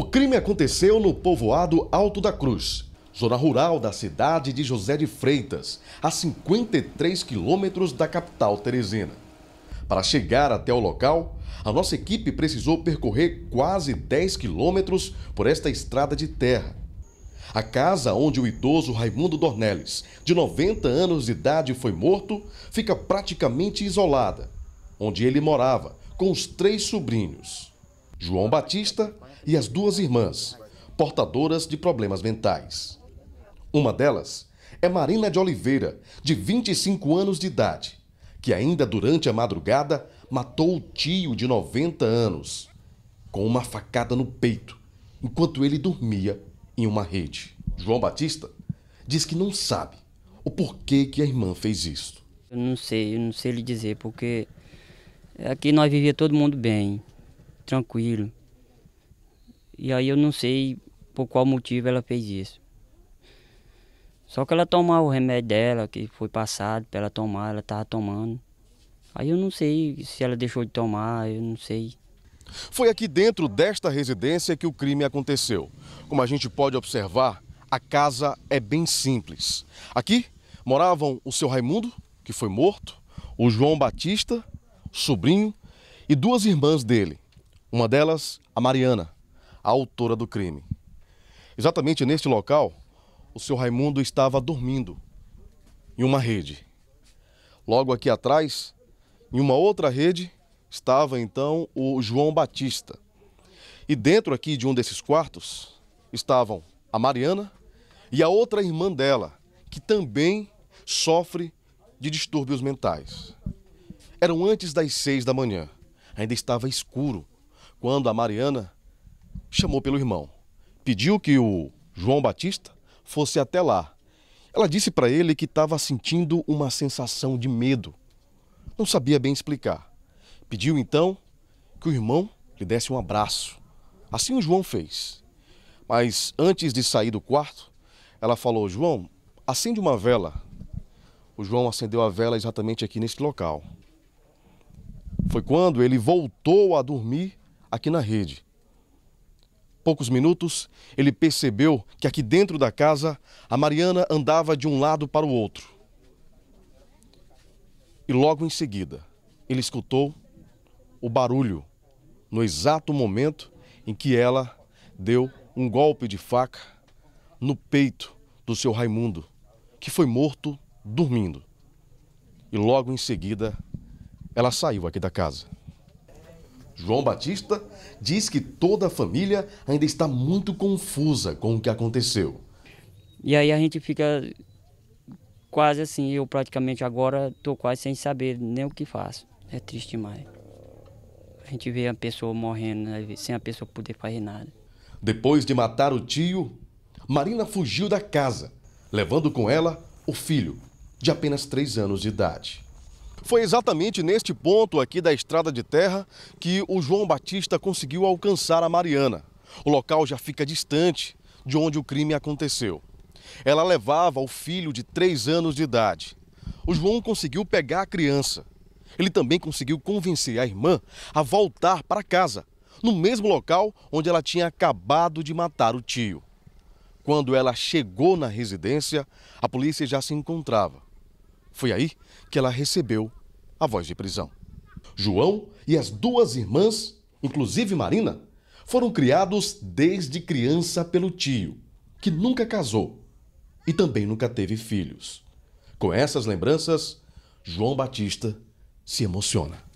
O crime aconteceu no povoado Alto da Cruz, zona rural da cidade de José de Freitas, a 53 quilômetros da capital Teresina. Para chegar até o local, a nossa equipe precisou percorrer quase 10 quilômetros por esta estrada de terra. A casa onde o idoso Raimundo Dornelles, de 90 anos de idade, foi morto, fica praticamente isolada, onde ele morava com os três sobrinhos. João Batista e as duas irmãs, portadoras de problemas mentais. Uma delas é Marina de Oliveira, de 25 anos de idade, que ainda durante a madrugada matou o tio de 90 anos com uma facada no peito, enquanto ele dormia em uma rede. João Batista diz que não sabe o porquê que a irmã fez isso. Eu não sei, eu não sei lhe dizer, porque aqui nós vivia todo mundo bem tranquilo. E aí eu não sei por qual motivo ela fez isso. Só que ela tomava o remédio dela, que foi passado para ela tomar, ela estava tomando. Aí eu não sei se ela deixou de tomar, eu não sei. Foi aqui dentro desta residência que o crime aconteceu. Como a gente pode observar, a casa é bem simples. Aqui moravam o seu Raimundo, que foi morto, o João Batista, sobrinho, e duas irmãs dele, uma delas, a Mariana, a autora do crime. Exatamente neste local, o seu Raimundo estava dormindo em uma rede. Logo aqui atrás, em uma outra rede, estava então o João Batista. E dentro aqui de um desses quartos estavam a Mariana e a outra irmã dela, que também sofre de distúrbios mentais. Eram antes das seis da manhã. Ainda estava escuro quando a Mariana chamou pelo irmão. Pediu que o João Batista fosse até lá. Ela disse para ele que estava sentindo uma sensação de medo. Não sabia bem explicar. Pediu então que o irmão lhe desse um abraço. Assim o João fez. Mas antes de sair do quarto, ela falou: João, acende uma vela. O João acendeu a vela exatamente aqui neste local. Foi quando ele voltou a dormir aqui na rede. Poucos minutos, ele percebeu que aqui dentro da casa, a Mariana andava de um lado para o outro. E logo em seguida, ele escutou o barulho no exato momento em que ela deu um golpe de faca no peito do seu Raimundo, que foi morto dormindo. E logo em seguida, ela saiu aqui da casa. João Batista, diz que toda a família ainda está muito confusa com o que aconteceu. E aí a gente fica quase assim, eu praticamente agora estou quase sem saber nem o que faço. É triste demais. A gente vê a pessoa morrendo, né? sem a pessoa poder fazer nada. Depois de matar o tio, Marina fugiu da casa, levando com ela o filho, de apenas três anos de idade. Foi exatamente neste ponto aqui da estrada de terra que o João Batista conseguiu alcançar a Mariana. O local já fica distante de onde o crime aconteceu. Ela levava o filho de 3 anos de idade. O João conseguiu pegar a criança. Ele também conseguiu convencer a irmã a voltar para casa, no mesmo local onde ela tinha acabado de matar o tio. Quando ela chegou na residência, a polícia já se encontrava. Foi aí que ela recebeu a voz de prisão. João e as duas irmãs, inclusive Marina, foram criados desde criança pelo tio, que nunca casou e também nunca teve filhos. Com essas lembranças, João Batista se emociona.